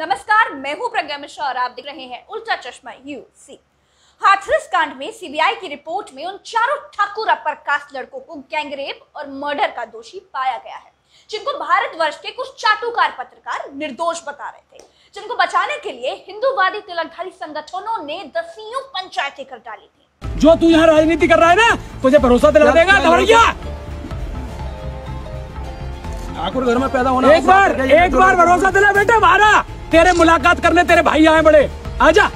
नमस्कार मैं हूं प्रज्ञा मिश्रा और आप देख रहे हैं उल्टा चश्मा यू सी हाथरस कांड में सीबीआई की रिपोर्ट में उन चारों ठाकुर अपर कास्ट लड़कों को गैंगरेप और मर्डर का दोषी पाया गया है जिनको भारतवर्ष के कुछ चाटुकार पत्रकार निर्दोष बता रहे थे जिनको बचाने के लिए हिंदूवादी तिलकधारी संगठनों ने दसियों पंचायतें कर डाली थी जो तू यहाँ राजनीति कर रहा है ना तुझे भरोसा दिला देगा ठाकुर घर में पैदा होना एक बार एक बार भरोसा दिला बेटा मारा तेरे मुलाकात करने तेरे भाई आए बड़े आजा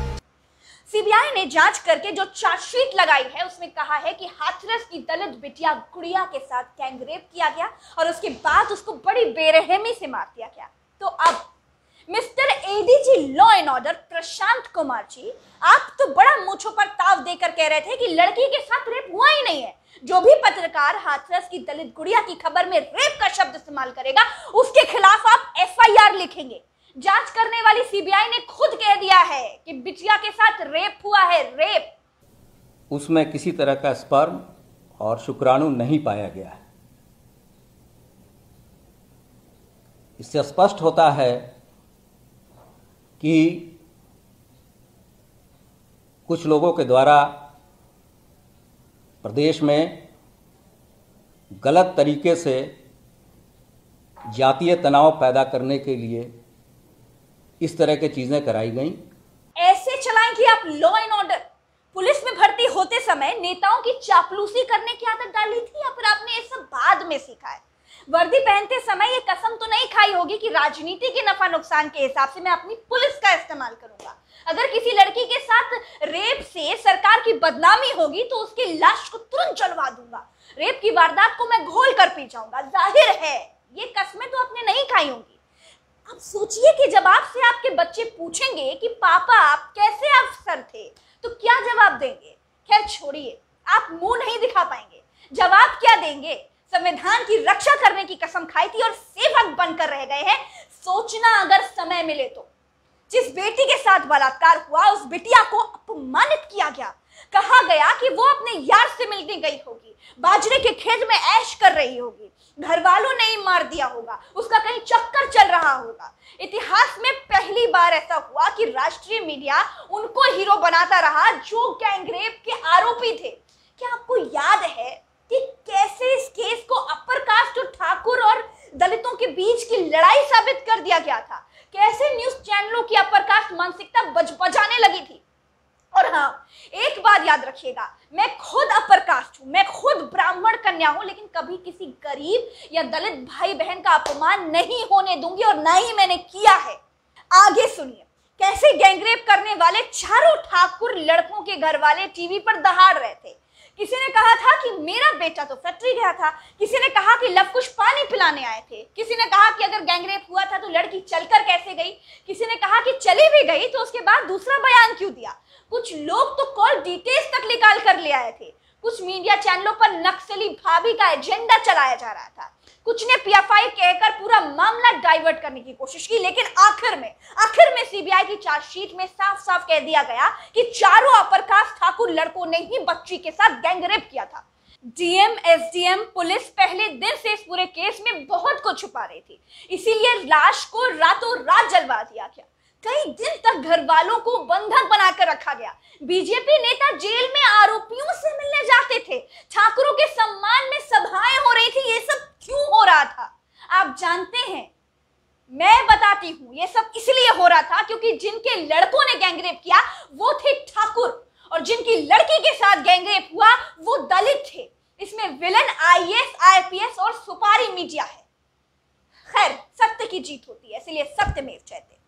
सीबीआई ने जांच करके जो चार्जशीट लगाई है उसमें कहा है कि हाथरस की दलित बिटिया गुड़िया के साथ गैंगरेप किया गया और उसके बाद उसको बड़ी बेरहमी से मार दिया गया तो अब mister ADG law and order Prashant Kumar ji आप तो बड़ा मुछो पर ताव देकर कह रहे थे कि लड़की के साथ रेप हुआ ही नहीं है जो भी पत्रकार हाथरस की दलित गुड़िया की खबर में रेप का शब्द इस्तेमाल करेगा उसके खिलाफ आप एफआईआर लिखेंगे जांच करने वाली सीबीआई ने खुद कह दिया है कि बिचिया के साथ रेप हुआ है रेप उसमें किसी तरह का स्पर्म और शुक्राणु नहीं पाया गया है इससे स्पष्ट होता है कि कुछ लोगों के द्वारा प्रदेश में गलत तरीके से जातीय तनाव पैदा करने के लिए इस तरह की चीजें कराई गई ऐसे चलाएं कि आप लॉ एंड ऑर्डर पुलिस में भर्ती होते समय नेताओं की चापलूसी करने की आदत डाली थी या फिर आपने ये सब बाद में सीखा है वर्दी पहनते समय ये कसम तो नहीं खाई होगी कि राजनीति के नफा नुकसान के हिसाब से मैं अपनी पुलिस का इस्तेमाल करूंगा अगर किसी लड़की के साथ रेप से सरकार की बदनामी होगी तो उसकी लाश को तुरंत चलवा दूंगा रेप की वारदात को मैं घोल कर पी जाऊंगा जाहिर है ये कसमें तो आपने नहीं खाई होंगी आप सोचिए कि जब आपसे आपके बच्चे पूछेंगे कि पापा आप कैसे अफसर थे तो क्या जवाब देंगे खैर छोड़िए आप मुंह नहीं दिखा पाएंगे जवाब क्या देंगे संविधान की रक्षा करने की कसम खाई थी और सेवक बनकर रह गए हैं सोचना अगर समय मिले तो जिस बेटी के साथ बलात्कार हुआ उस बिटिया को अपमानित किया गया कहा गया कि वो अपने यार से मिलने गई होगी बाजरे के खेत में ऐश कर रही होगी घर वालों ने ही मार दिया होगा उसका कहीं चक्कर चल रहा होगा इतिहास में पहली बार ऐसा हुआ कि राष्ट्रीय मीडिया उनको हीरो बनाता रहा जो गैंगरेप के आरोपी थे क्या आपको याद है कि कैसे इस केस को अपर कास्ट और ठाकुर और दलितों के बीच की लड़ाई साबित कर दिया गया था कैसे न्यूज चैनलों की अपर कास्ट मानसिकता बज बजाने लगी थी याद रखिएगा मैं खुद अपर कास्ट हूँ मैं खुद ब्राह्मण कन्या हूँ लेकिन कभी किसी गरीब या दलित भाई बहन का अपमान नहीं होने दूंगी और ना ही मैंने किया है आगे सुनिए कैसे गैंगरेप करने वाले चारों ठाकुर लड़कों के घर वाले टीवी पर दहाड़ रहे थे किसी ने कहा था कि मेरा बेटा तो फैक्ट्री गया था किसी ने कहा कि लव कुछ पानी पिलाने आए थे किसी ने कहा कि अगर गैंगरेप हुआ था तो लड़की चलकर कैसे गई किसी ने कहा कि चली भी गई तो उसके बाद दूसरा बयान क्यों दिया कुछ लोग तो कॉल डिटेल्स तक निकाल कर ले आए थे कुछ मीडिया चैनलों पर नक्सली भाभी का एजेंडा चलाया जा रहा था कुछ ने पीएफआई कहकर पूरा मामला डाइवर्ट करने की कोशिश की लेकिन आखिर में आखिर में सीबीआई की चार्जशीट में साफ साफ कह दिया गया कि चारों अपर कास्ट ठाकुर लड़कों ने ही बच्ची के साथ गैंगरेप किया था डीएम एसडीएम पुलिस पहले दिन से इस पूरे केस में बहुत कुछ छुपा रही थी इसीलिए लाश को रातों रात जलवा दिया गया कई दिन तक घर वालों को बंधक बनाकर रखा गया बीजेपी नेता जेल में आरोपियों से मिलने जाते थे ठाकुरों के सम्मान में सभाएं हो रही थी ये सब क्यों हो रहा था आप जानते हैं मैं बताती हूं ये सब इसलिए हो रहा था क्योंकि जिनके लड़कों ने गैंगरेप किया वो थे ठाकुर और जिनकी लड़की के साथ गैंगरेप हुआ वो दलित थे इसमें विलन आईएएस आईपीएस और सुपारी मीडिया है खैर सत्य की जीत होती है इसलिए सत्य में चाहते